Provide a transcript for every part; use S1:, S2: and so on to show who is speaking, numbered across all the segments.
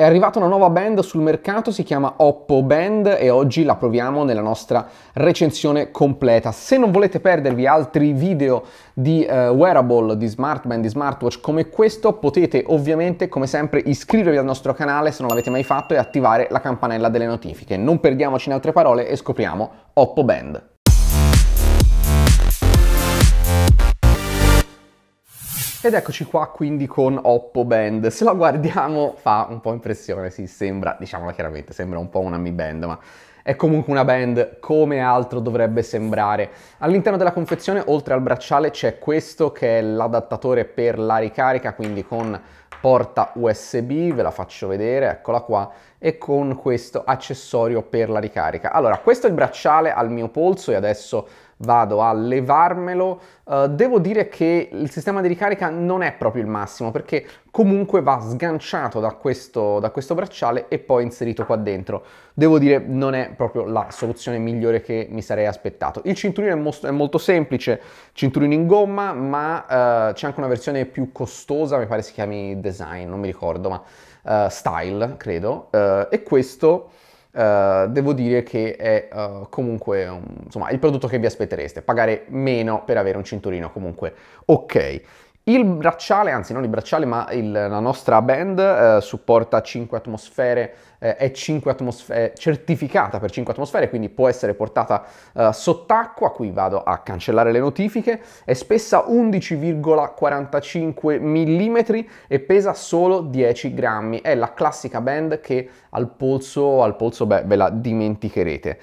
S1: È arrivata una nuova band sul mercato, si chiama Oppo Band e oggi la proviamo nella nostra recensione completa. Se non volete perdervi altri video di uh, wearable, di smart band, di smartwatch come questo, potete ovviamente come sempre iscrivervi al nostro canale se non l'avete mai fatto e attivare la campanella delle notifiche. Non perdiamoci in altre parole e scopriamo Oppo Band. Ed eccoci qua quindi con Oppo Band. Se la guardiamo fa un po' impressione, sì, sembra, diciamola chiaramente, sembra un po' una Mi Band, ma è comunque una band come altro dovrebbe sembrare. All'interno della confezione, oltre al bracciale, c'è questo che è l'adattatore per la ricarica, quindi con porta USB, ve la faccio vedere, eccola qua, e con questo accessorio per la ricarica. Allora, questo è il bracciale al mio polso e adesso vado a levarmelo, uh, devo dire che il sistema di ricarica non è proprio il massimo perché comunque va sganciato da questo, da questo bracciale e poi inserito qua dentro. Devo dire non è proprio la soluzione migliore che mi sarei aspettato. Il cinturino è, mo è molto semplice, cinturino in gomma, ma uh, c'è anche una versione più costosa, mi pare si chiami design, non mi ricordo, ma uh, style credo, e questo eh, devo dire che è uh, comunque um, insomma, il prodotto che vi aspettereste, pagare meno per avere un cinturino comunque ok. Il bracciale, anzi non il bracciale, ma il, la nostra band eh, supporta 5 atmosfere, eh, è 5 atmosfere, certificata per 5 atmosfere, quindi può essere portata eh, sott'acqua, qui vado a cancellare le notifiche, è spessa 11,45 mm e pesa solo 10 grammi, è la classica band che al polso, al polso beh, ve la dimenticherete.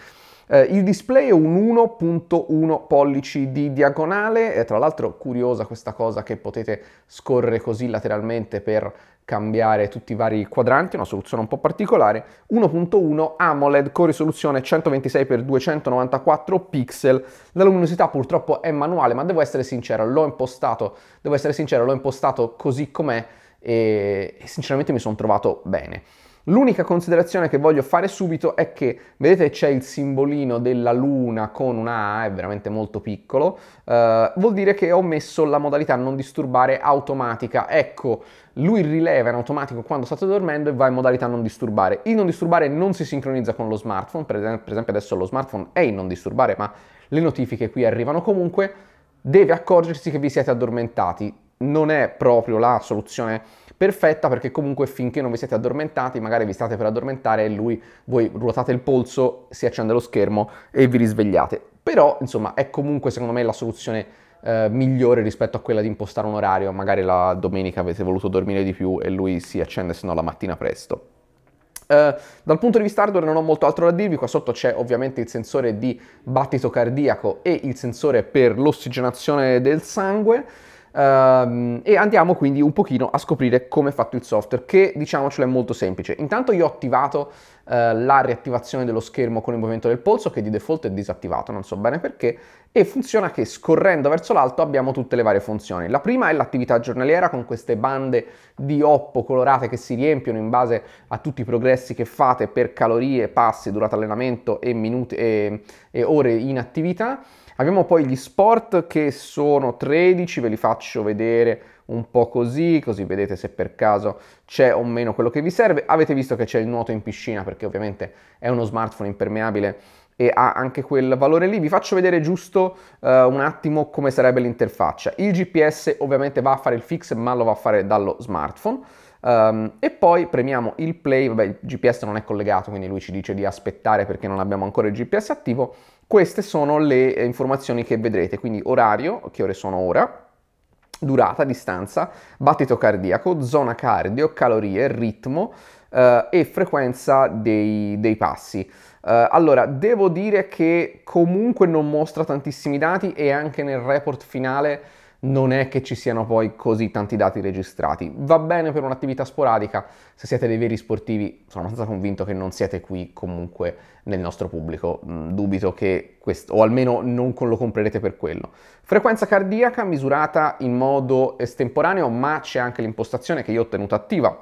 S1: Eh, il display è un 1.1 pollici di diagonale, e eh, tra l'altro curiosa questa cosa che potete scorrere così lateralmente per cambiare tutti i vari quadranti, una soluzione un po' particolare, 1.1 AMOLED con risoluzione 126x294 pixel, la luminosità purtroppo è manuale, ma devo essere sincero, l'ho impostato, devo essere sincero, l'ho impostato così com'è e, e sinceramente mi sono trovato bene. L'unica considerazione che voglio fare subito è che, vedete c'è il simbolino della luna con una A, è veramente molto piccolo, eh, vuol dire che ho messo la modalità non disturbare automatica. Ecco, lui rileva in automatico quando state dormendo e va in modalità non disturbare. Il non disturbare non si sincronizza con lo smartphone, per esempio adesso lo smartphone è in non disturbare, ma le notifiche qui arrivano comunque, deve accorgersi che vi siete addormentati non è proprio la soluzione perfetta perché comunque finché non vi siete addormentati, magari vi state per addormentare e lui, voi ruotate il polso, si accende lo schermo e vi risvegliate. Però, insomma, è comunque secondo me la soluzione eh, migliore rispetto a quella di impostare un orario, magari la domenica avete voluto dormire di più e lui si accende se no la mattina presto. Uh, dal punto di vista hardware non ho molto altro da dirvi, qua sotto c'è ovviamente il sensore di battito cardiaco e il sensore per l'ossigenazione del sangue ehm, e andiamo quindi un pochino a scoprire come è fatto il software, che diciamocelo è molto semplice. Intanto io ho attivato eh, la riattivazione dello schermo con il movimento del polso, che di default è disattivato, non so bene perché, e funziona che scorrendo verso l'alto abbiamo tutte le varie funzioni. La prima è l'attività giornaliera con queste bande di oppo colorate che si riempiono in base a tutti i progressi che fate per calorie, passi, durata allenamento e, minuti, e, e ore in attività. Abbiamo poi gli sport che sono 13, ve li faccio vedere un po' così, così vedete se per caso c'è o meno quello che vi serve. Avete visto che c'è il nuoto in piscina perché ovviamente è uno smartphone impermeabile e ha anche quel valore lì. Vi faccio vedere giusto uh, un attimo come sarebbe l'interfaccia. Il GPS ovviamente va a fare il fix ma lo va a fare dallo smartphone. Um, e poi premiamo il play, vabbè il GPS non è collegato quindi lui ci dice di aspettare perché non abbiamo ancora il GPS attivo queste sono le eh, informazioni che vedrete, quindi orario, che ore sono ora, durata, distanza, battito cardiaco, zona cardio, calorie, ritmo eh, e frequenza dei, dei passi. Eh, allora, devo dire che comunque non mostra tantissimi dati e anche nel report finale non è che ci siano poi così tanti dati registrati. Va bene per un'attività sporadica, se siete dei veri sportivi sono abbastanza convinto che non siete qui comunque nel nostro pubblico, mm, dubito che questo, o almeno non lo comprerete per quello. Frequenza cardiaca misurata in modo estemporaneo, ma c'è anche l'impostazione che io ho tenuto attiva,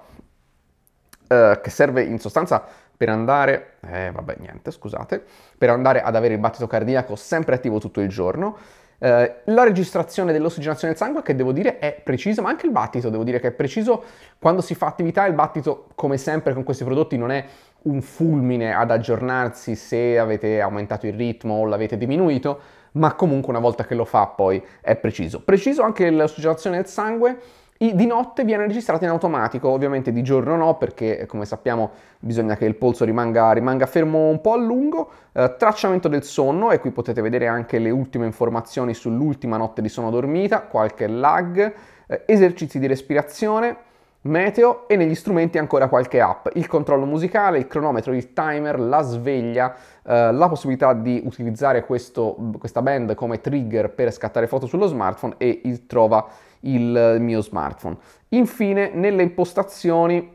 S1: eh, che serve in sostanza per andare, eh, vabbè, niente, scusate, per andare ad avere il battito cardiaco sempre attivo tutto il giorno eh, la registrazione dell'ossigenazione del sangue, che devo dire è precisa, ma anche il battito, devo dire che è preciso. Quando si fa attività, il battito, come sempre con questi prodotti, non è un fulmine ad aggiornarsi se avete aumentato il ritmo o l'avete diminuito, ma comunque una volta che lo fa poi è preciso. Preciso anche l'ossigenazione del sangue, di notte viene registrata in automatico, ovviamente di giorno no, perché eh, come sappiamo bisogna che il polso rimanga, rimanga fermo un po' a lungo. Eh, tracciamento del sonno, e qui potete vedere anche le ultime informazioni sull'ultima notte di sonno dormita, qualche lag, eh, esercizi di respirazione, meteo e negli strumenti ancora qualche app, il controllo musicale, il cronometro, il timer, la sveglia, eh, la possibilità di utilizzare questo, questa band come trigger per scattare foto sullo smartphone e il trova il mio smartphone. Infine, nelle impostazioni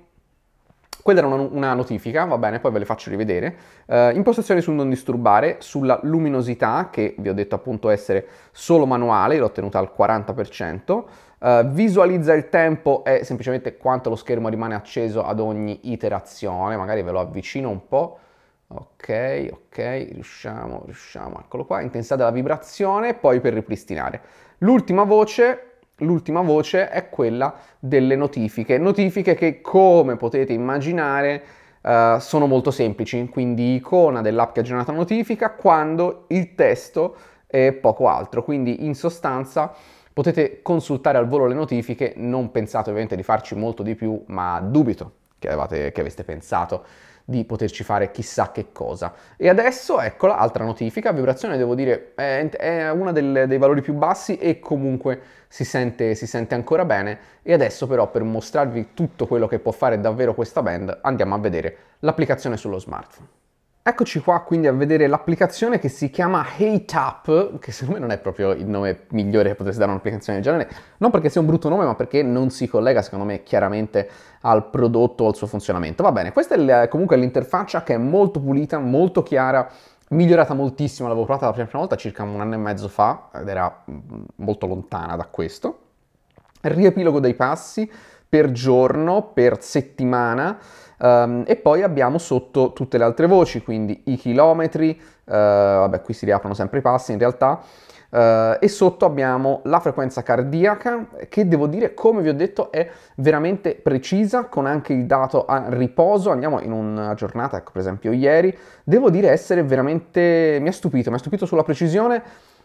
S1: quella era una, una, notifica, va bene, poi ve le faccio rivedere. Uh, impostazioni sul non disturbare, sulla luminosità, che vi ho detto appunto essere solo manuale, l'ho tenuta al 40%. Uh, eh, visualizza il tempo è semplicemente quanto lo schermo rimane acceso ad ogni iterazione, magari ve lo avvicino un po'. Ok, ok, riusciamo, riusciamo, eccolo qua, intensità della vibrazione, poi per ripristinare. L'ultima voce L'ultima voce è quella delle notifiche, notifiche che come potete immaginare eh, sono molto semplici, quindi icona dell'app che ha generato notifica quando il testo è poco altro, quindi in sostanza potete consultare al volo le notifiche, non pensate ovviamente di farci molto di più, ma dubito che, avevate, che aveste pensato di poterci fare chissà che cosa. E adesso, eccola, altra notifica, vibrazione devo dire è, uno dei valori più bassi e comunque si sente, si sente ancora bene. E adesso però per mostrarvi tutto quello che può fare davvero questa band andiamo a vedere l'applicazione sullo smartphone. Eccoci qua quindi a vedere l'applicazione che si chiama HeyTap, che secondo me non è proprio il nome migliore che potreste dare a un'applicazione del genere, non perché sia un brutto nome, ma perché non si collega secondo me chiaramente al prodotto o al suo funzionamento. Va bene, questa è comunque l'interfaccia che è molto pulita, molto chiara, migliorata moltissimo, l'avevo provata la prima volta circa un anno e mezzo fa, ed era mm, molto lontana da questo. Riepilogo dei passi per giorno, per settimana, Um, e poi abbiamo sotto tutte le altre voci, quindi i chilometri, uh, vabbè qui si riaprono sempre i passi in realtà, Uh, e sotto abbiamo la frequenza cardiaca che devo dire come vi ho detto è veramente precisa con anche il dato a riposo andiamo in una giornata ecco per esempio ieri devo dire essere veramente mi ha stupito mi ha stupito sulla precisione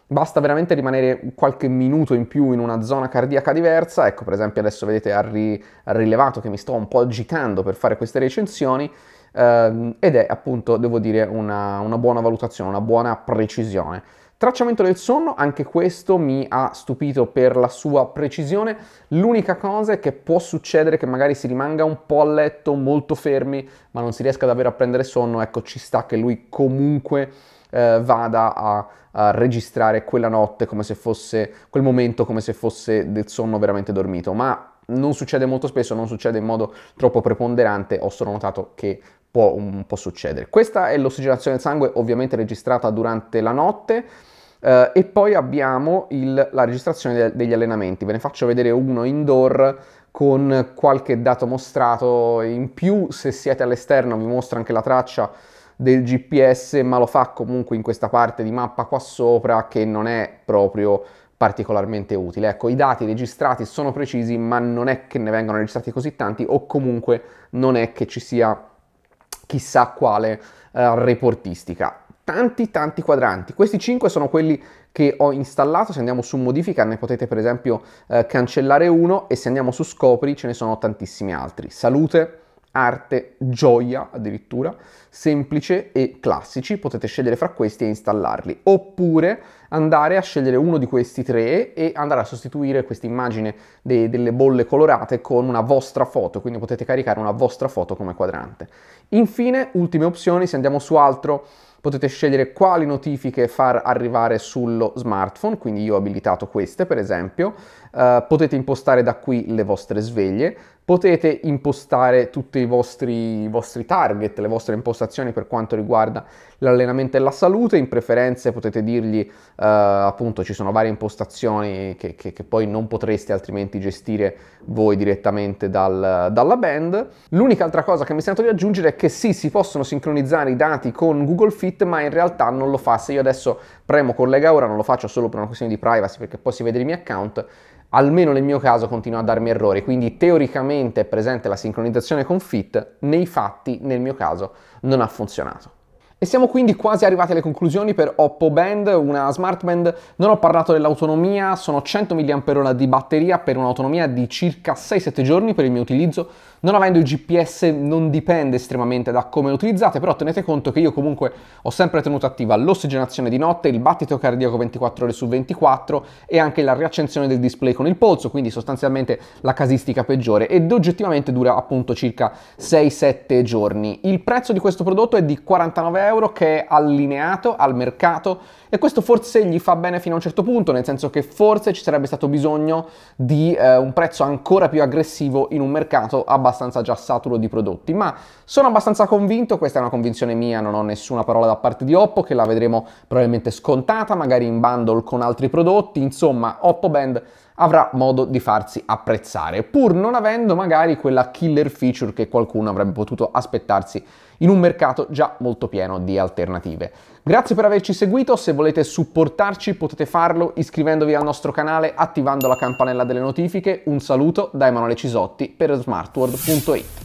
S1: Basta veramente rimanere qualche minuto in più in una zona cardiaca diversa, ecco per esempio adesso vedete ha, ri, ha rilevato che mi sto un po' agitando per fare queste recensioni ehm, ed è appunto, devo dire, una, una buona valutazione, una buona precisione. Tracciamento del sonno, anche questo mi ha stupito per la sua precisione. L'unica cosa è che può succedere che magari si rimanga un po' a letto, molto fermi, ma non si riesca davvero a prendere sonno. Ecco, ci sta che lui comunque eh, vada a, a, registrare quella notte come se fosse, quel momento come se fosse del sonno veramente dormito, ma non succede molto spesso, non succede in modo troppo preponderante, ho solo notato che può un po' succedere. Questa è l'ossigenazione del sangue ovviamente registrata durante la notte, Uh, e poi abbiamo il, la registrazione de- degli allenamenti, ve ne faccio vedere uno indoor con qualche dato mostrato in più, se siete all'esterno vi mostro anche la traccia del GPS, ma lo fa comunque in questa parte di mappa qua sopra che non è proprio particolarmente utile. Ecco, i dati registrati sono precisi, ma non è che ne vengano registrati così tanti o comunque non è che ci sia chissà quale eh, reportistica. Tanti tanti quadranti. Questi 5 sono quelli che ho installato, se andiamo su modifica ne potete per esempio eh, cancellare uno e se andiamo su scopri ce ne sono tantissimi altri. Salute, arte, gioia addirittura, semplice e classici, potete scegliere fra questi e installarli, oppure andare a scegliere uno di questi tre e andare a sostituire questa immagine de- delle bolle colorate con una vostra foto, quindi potete caricare una vostra foto come quadrante. Infine, ultime opzioni, se andiamo su altro potete scegliere quali notifiche far arrivare sullo smartphone, quindi io ho abilitato queste per esempio, uh, potete impostare da qui le vostre sveglie, potete impostare tutti i vostri, i vostri, target, le vostre impostazioni per quanto riguarda l'allenamento e la salute, in preferenze potete dirgli eh, appunto ci sono varie impostazioni che, che, che, poi non potreste altrimenti gestire voi direttamente dal, dalla band. L'unica altra cosa che mi sento di aggiungere è che sì, si possono sincronizzare i dati con Google Fit, ma in realtà non lo fa. Se io adesso premo collega ora, non lo faccio solo per una questione di privacy perché poi si vede il mio account, almeno nel mio caso continua a darmi errori, quindi teoricamente è presente la sincronizzazione con Fit, nei fatti nel mio caso non ha funzionato. E siamo quindi quasi arrivati alle conclusioni per Oppo Band, una smart band. Non ho parlato dell'autonomia, sono 100 mAh di batteria per un'autonomia di circa 6-7 giorni per il mio utilizzo, non avendo il GPS non dipende estremamente da come lo utilizzate, però tenete conto che io comunque ho sempre tenuto attiva l'ossigenazione di notte, il battito cardiaco 24 ore su 24 e anche la riaccensione del display con il polso, quindi sostanzialmente la casistica peggiore ed oggettivamente dura appunto circa 6-7 giorni. Il prezzo di questo prodotto è di 49 euro che è allineato al mercato e questo forse gli fa bene fino a un certo punto, nel senso che forse ci sarebbe stato bisogno di eh, un prezzo ancora più aggressivo in un mercato abbastanza abbastanza già saturo di prodotti, ma sono abbastanza convinto, questa è una convinzione mia, non ho nessuna parola da parte di Oppo, che la vedremo probabilmente scontata, magari in bundle con altri prodotti, insomma Oppo Band avrà modo di farsi apprezzare, pur non avendo magari quella killer feature che qualcuno avrebbe potuto aspettarsi in un mercato già molto pieno di alternative. Grazie per averci seguito, se volete supportarci potete farlo iscrivendovi al nostro canale, attivando la campanella delle notifiche. Un saluto da Emanuele Cisotti per smartworld.it.